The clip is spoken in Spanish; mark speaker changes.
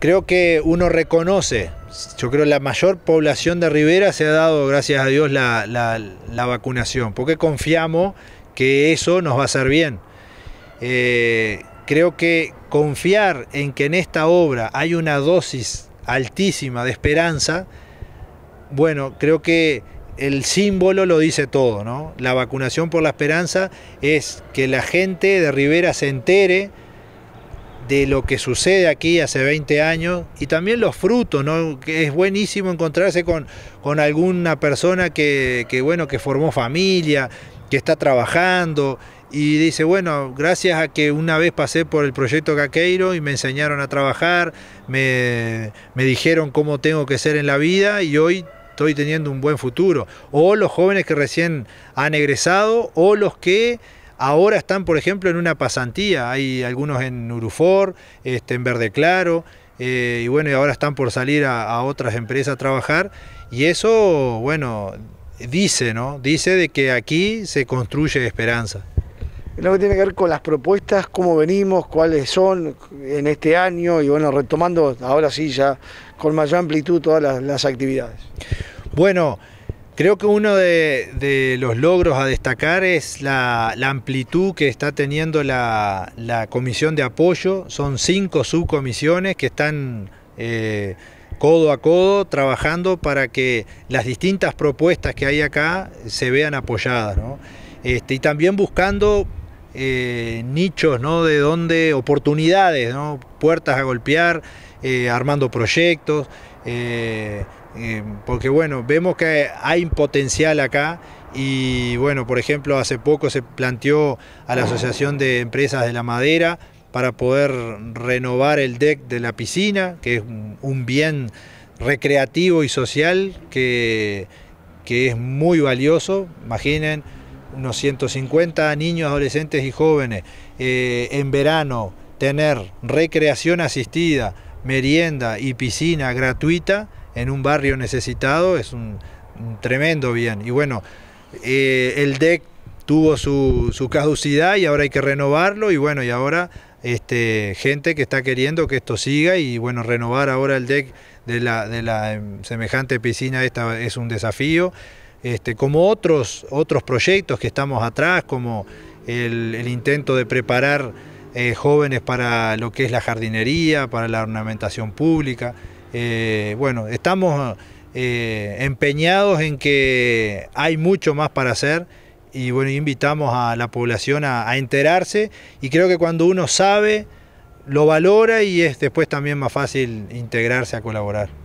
Speaker 1: Creo que uno reconoce, yo creo la mayor población de Rivera se ha dado, gracias a Dios, la, vacunación, porque confiamos que eso nos va a hacer bien. Eh, creo que confiar en que en esta obra hay una dosis altísima de esperanza, bueno, creo que el símbolo lo dice todo, ¿no? La vacunación por la esperanza es que la gente de Rivera se entere de lo que sucede aquí hace 20 años y también los frutos, ¿no? Que es buenísimo encontrarse con, con alguna persona que, bueno, que formó familia, que está trabajando y dice, bueno, gracias a que una vez pasé por el proyecto Caqueiro y me enseñaron a trabajar, me dijeron cómo tengo que ser en la vida y hoy estoy teniendo un buen futuro. O los jóvenes que recién han egresado o los que Ahora están, por ejemplo, en una pasantía, hay algunos en Urufor, este, en Verde Claro, eh, y bueno, y ahora están por salir a, otras empresas a trabajar, y eso, bueno, dice, ¿no? Dice de que aquí se construye esperanza. Lo que tiene que ver con las propuestas, cómo venimos, cuáles son en este año, y bueno, retomando ahora sí ya con mayor amplitud todas las, las actividades. Bueno, Creo que uno de, los logros a destacar es la, amplitud que está teniendo la, comisión de apoyo. Son cinco subcomisiones que están eh, codo a codo trabajando para que las distintas propuestas que hay acá se vean apoyadas. ¿no? Este, y también buscando eh, nichos ¿no? de donde oportunidades, ¿no? puertas a golpear, eh, armando proyectos. Em, porque bueno, vemos que hay potencial acá y bueno, por ejemplo, hace poco se planteó a la Asociación de Empresas de la Madera para poder renovar el deck de la piscina, que es un bien recreativo y social que, es muy valioso. Imaginen unos 150 niños, adolescentes y jóvenes eh, en verano tener recreación asistida, merienda y piscina gratuita en un barrio necesitado es un, tremendo bien. Y bueno, eh, el deck tuvo su, su, caducidad y ahora hay que renovarlo y bueno, y ahora este, gente que está queriendo que esto siga y bueno, renovar ahora el deck de la, de la em, semejante piscina esta es un desafío. Este, como otros, otros proyectos que estamos atrás, como el, intento de preparar eh, jóvenes para lo que es la jardinería, para la ornamentación pública. Eh, bueno, estamos eh, empeñados en que hay mucho más para hacer y bueno, invitamos a la población a enterarse y creo que cuando uno sabe, lo valora y es después también más fácil integrarse a colaborar.